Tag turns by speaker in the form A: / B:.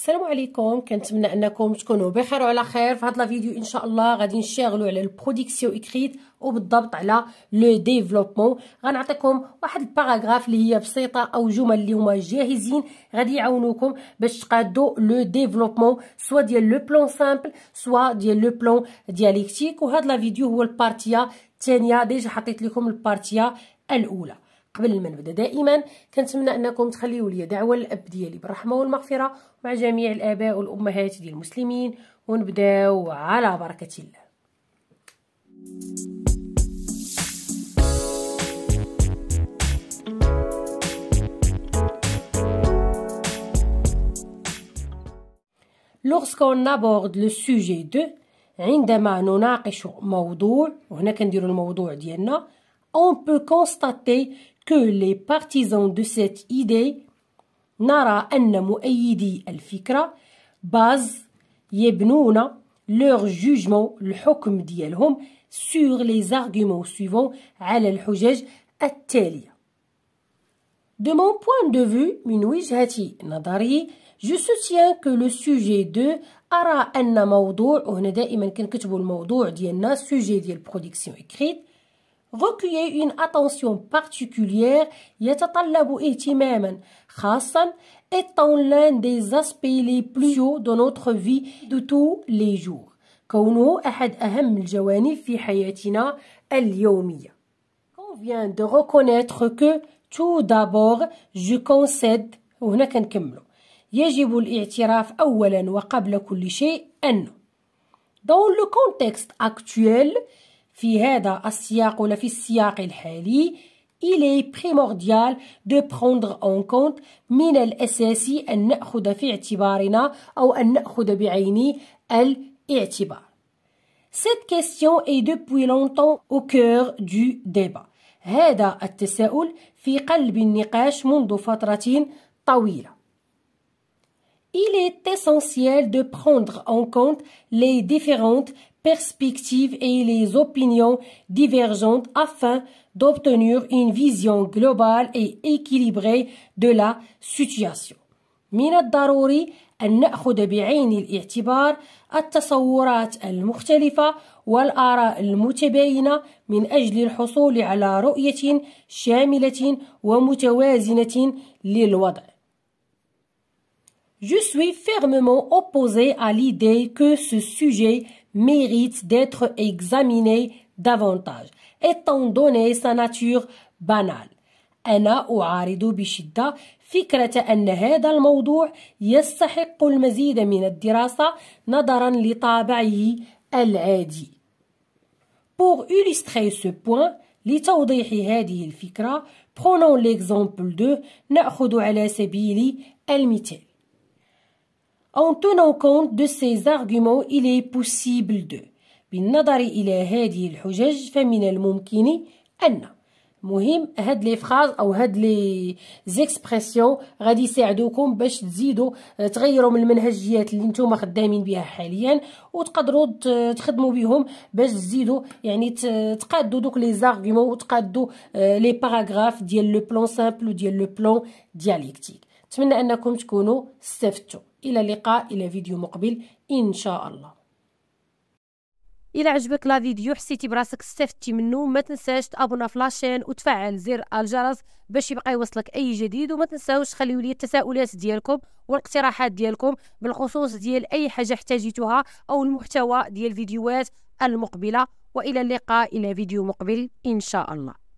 A: السلام عليكم كنتمنى انكم تكونوا بخير وعلى خير في هذا الفيديو ان شاء الله غادي نشتغلوا على البروديكسيون اكريت وبالضبط على لو ديفلوبمون غنعطيكم واحد الباراغراف اللي هي بسيطه او جمل اللي هما جاهزين غادي يعاونوكم باش تقادوا لو ديفلوبمون سوا ديال لو بلون سامبل سوا ديال لو بلون ديالكتيك وهذا الفيديو هو البارتيا الثانيه ديجا حطيت لكم البارتيا الاولى قبل ما نبدا دائما كنتمنى انكم تخليوا لي دعوه للاب ديالي بالرحمه والمغفره مع جميع الاباء والامهات ديال المسلمين ونبداو على بركه الله lorsqu'on aborde le sujet de عندما نناقش موضوع وهنا كنديروا الموضوع ديالنا on peut constater que les partisans de cette idée nara anna mu'ayidi al-fikra basent yebnouna leur jugement le hukm sur les arguments suivants al al-hujaj at de mon point de vue nadari je soutiens que le sujet de ara anna mawdou' ou hna d'aiman kan kitbou le sujet dial production écrite recueillir une attention particulière يتطلب اهتماما خاصا étant l'un des aspects les plus hauts de notre vie de tous les jours كونه أحد أهم الجوانب في حياتنا اليومية convient de reconnaître que tout d'abord je concède وهنا كنكملو يجب الاعتراف أولا وقبل كل شيء أنه Dans le contexte actuel, في هذا السياق ولا في السياق الحالي il est primordial de prendre en compte من الأساسي أن نأخذ في اعتبارنا أو أن نأخذ بعين الاعتبار Cette question est depuis longtemps au cœur du débat هذا التساؤل في قلب النقاش منذ فترة طويلة Il est essentiel de prendre en compte les différentes perspectives et les opinions divergentes afin d'obtenir une vision globale et équilibrée de la situation. من الضروري أن نأخذ بعين الاعتبار التصورات المختلفة والآراء المتباينة من أجل الحصول على رؤية شاملة ومتوازنة للوضع. Je suis fermement opposé à l'idée que ce sujet mérite d'être examiné davantage, étant donné sa nature banale. أنا أعارض بشدة فكرة أن هذا الموضوع يستحق المزيد من الدراسة نظرا لطابعه العادي. Pour illustrer ce point, لتوضيح هذه الفكرة, prenons l'exemple de نأخذ على سبيل المثال. En tenant compte de ces arguments, il est possible de بالنظر إلى هذه الحجج فمن الممكن أن مهم هاد لي فراز او هاد لي زيكسبرسيون غادي يساعدوكم باش تزيدوا تغيروا من المنهجيات اللي نتوما خدامين بها حاليا وتقدروا تخدموا بهم باش تزيدوا يعني تقادوا دوك لي زارغيمون وتقادوا لي باراغراف ديال لو بلون سامبل وديال لو بلون ديالكتيك نتمنى انكم تكونوا استفدتوا إلى اللقاء إلى فيديو مقبل إن شاء الله إلى عجبك لا فيديو حسيتي براسك استفدتي منه ما تنساش تابونا في لاشين وتفعل زر الجرس باش يبقى يوصلك اي جديد وما تنساوش خليو لي التساؤلات ديالكم والاقتراحات ديالكم بالخصوص ديال اي حاجه احتاجتوها او المحتوى ديال الفيديوهات المقبله والى اللقاء الى فيديو مقبل ان شاء الله